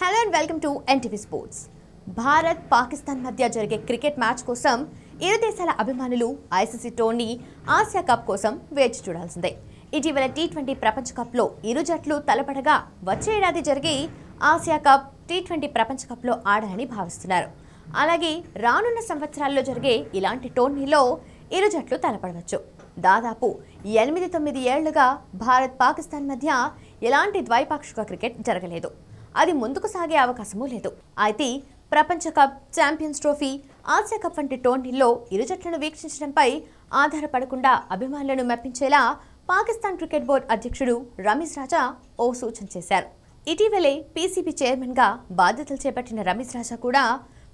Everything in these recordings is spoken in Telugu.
hello and welcome to NTV sports Bharat Pakistan మధ్య జరిగే క్రికెట్ మ్యాచ్ కోసం ఇరు దేశాల అభిమానులు ఐసీసీ టోర్నీ ఆసియా కప్ కోసం వేచి చూడాల్సిందే ఇటీవల టీ ట్వంటీ ప్రపంచ కప్లో ఇరు జట్లు తలపడగా వచ్చే ఏడాది జరిగే ఆసియా కప్ టీ ట్వంటీ ప్రపంచ కప్లో ఆడాలని భావిస్తున్నారు అలాగే రానున్న సంవత్సరాల్లో జరిగే ఇలాంటి టోర్నీలో ఇరు జట్లు తలపడవచ్చు దాదాపు ఎనిమిది తొమ్మిది ఏళ్లుగా భారత్ పాకిస్తాన్ మధ్య ఎలాంటి ద్వైపాక్షిక క్రికెట్ జరగలేదు అది ముందుకు సాగే అవకాశమూ లేదు అయితే ప్రపంచ cup champions trophy Asia cup వంటి టోర్నీల్లో ఇరు జట్లను వీక్షించడంపై ఆధారపడకుండా అభిమానులను మెప్పించేలా పాకిస్తాన్ క్రికెట్ బోర్డు అధ్యక్షుడు రమేష్ రాజా ఓ సూచన చేశారు ఇటీవలే పీసీబీ చైర్మన్గా బాధ్యతలు చేపట్టిన రమేష్ రాజా కూడా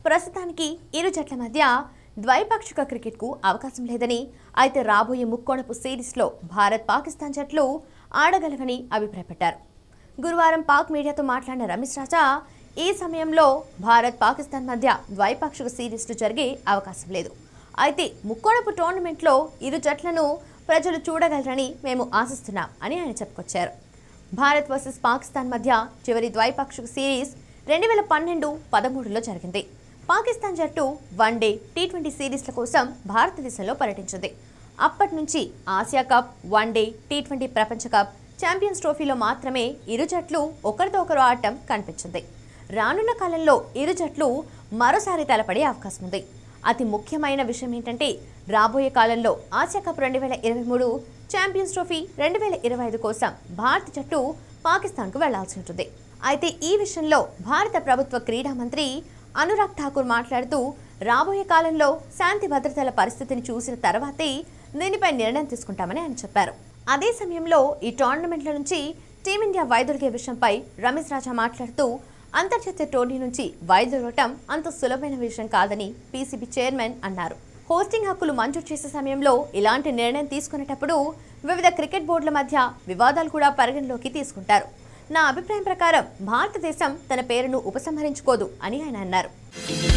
ప్రస్తుతానికి ఇరు జట్ల మధ్య ద్వైపాక్షిక క్రికెట్కు అవకాశం లేదని అయితే రాబోయే ముక్కోణపు సిరీస్లో భారత్ పాకిస్తాన్ జట్లు ఆడగలవని అభిప్రాయపడ్డారు గురువారం పాక్ మీడియాతో మాట్లాడిన రమేష్ రాజా ఈ సమయంలో భారత్ పాకిస్తాన్ మధ్య ద్వైపాక్షిక సిరీస్లు జరిగే అవకాశం లేదు అయితే ముక్కోడపు టోర్నమెంట్లో ఇరు జట్లను ప్రజలు చూడగలరని మేము ఆశిస్తున్నాం అని ఆయన చెప్పుకొచ్చారు భారత్ వర్సెస్ పాకిస్తాన్ మధ్య చివరి ద్వైపాక్షిక సిరీస్ రెండు వేల పన్నెండు పదమూడులో జరిగింది పాకిస్తాన్ జట్టు వన్ డే టీ ట్వంటీ సిరీస్ల కోసం భారతదేశంలో పర్యటించింది అప్పటి నుంచి Asia cup one day T twenty ప్రపంచ కప్ ఛాంపియన్స్ ట్రోఫీలో మాత్రమే ఇరు జట్లు ఒకరితో ఒకరు ఆడటం కనిపించింది రానున్న కాలంలో ఇరు జట్లు మరోసారి తలపడే అవకాశం ఉంది అతి ముఖ్యమైన విషయం ఏంటంటే రాబోయే కాలంలో ఆసియా కప్ రెండు వేల ఇరవై మూడు ఛాంపియన్స్ ట్రోఫీ రెండు వేల ఇరవై ఐదు కోసం భారత జట్టు పాకిస్తాన్కు వెళ్లాల్సి ఉంటుంది అయితే ఈ విషయంలో భారత ప్రభుత్వ క్రీడా మంత్రి అనురాగ్ ఠాకూర్ మాట్లాడుతూ రాబోయే కాలంలో శాంతి భద్రతల పరిస్థితిని చూసిన తర్వాతే దీనిపై నిర్ణయం తీసుకుంటామని ఆయన చెప్పారు అదే సమయంలో ఈ టోర్నమెంట్ల నుంచి టీమిండియా వైదొలిగే విషయంపై రమేష్ రాజా మాట్లాడుతూ అంతర్జాతీయ టోర్నీ నుంచి వైదొలగటం అంత సులభమైన విషయం కాదని పీసీబీ చైర్మన్ అన్నారు హోస్టింగ్ హక్కులు మంజూరు చేసే సమయంలో ఇలాంటి నిర్ణయం తీసుకునేటప్పుడు వివిధ క్రికెట్ బోర్డుల మధ్య వివాదాలు కూడా పరిగణలోకి తీసుకుంటారు నా అభిప్రాయం ప్రకారం భారతదేశం తన పేరును ఉపసంహరించుకోదు అని ఆయన అన్నారు